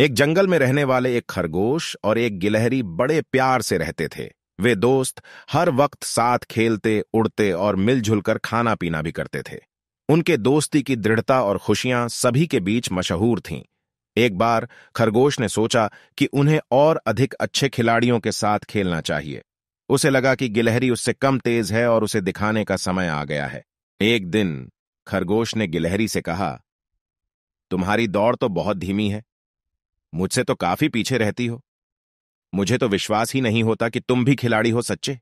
एक जंगल में रहने वाले एक खरगोश और एक गिलहरी बड़े प्यार से रहते थे वे दोस्त हर वक्त साथ खेलते उड़ते और मिलजुल कर खाना पीना भी करते थे उनके दोस्ती की दृढ़ता और खुशियां सभी के बीच मशहूर थीं एक बार खरगोश ने सोचा कि उन्हें और अधिक अच्छे खिलाड़ियों के साथ खेलना चाहिए उसे लगा कि गिलहरी उससे कम तेज है और उसे दिखाने का समय आ गया है एक दिन खरगोश ने गिलहरी से कहा तुम्हारी दौड़ तो बहुत धीमी है मुझसे तो काफी पीछे रहती हो मुझे तो विश्वास ही नहीं होता कि तुम भी खिलाड़ी हो सच्चे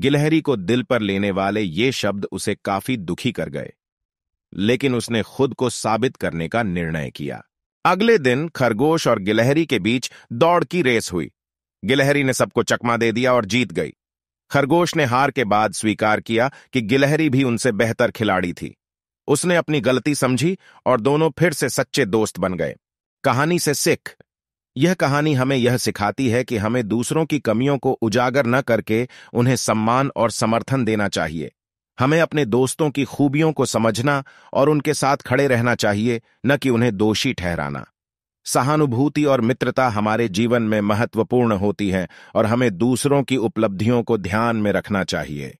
गिलहरी को दिल पर लेने वाले ये शब्द उसे काफी दुखी कर गए लेकिन उसने खुद को साबित करने का निर्णय किया अगले दिन खरगोश और गिलहरी के बीच दौड़ की रेस हुई गिलहरी ने सबको चकमा दे दिया और जीत गई खरगोश ने हार के बाद स्वीकार किया कि गिलहरी भी उनसे बेहतर खिलाड़ी थी उसने अपनी गलती समझी और दोनों फिर से सच्चे दोस्त बन गए कहानी से सिख यह कहानी हमें यह सिखाती है कि हमें दूसरों की कमियों को उजागर न करके उन्हें सम्मान और समर्थन देना चाहिए हमें अपने दोस्तों की खूबियों को समझना और उनके साथ खड़े रहना चाहिए न कि उन्हें दोषी ठहराना सहानुभूति और मित्रता हमारे जीवन में महत्वपूर्ण होती है और हमें दूसरों की उपलब्धियों को ध्यान में रखना चाहिए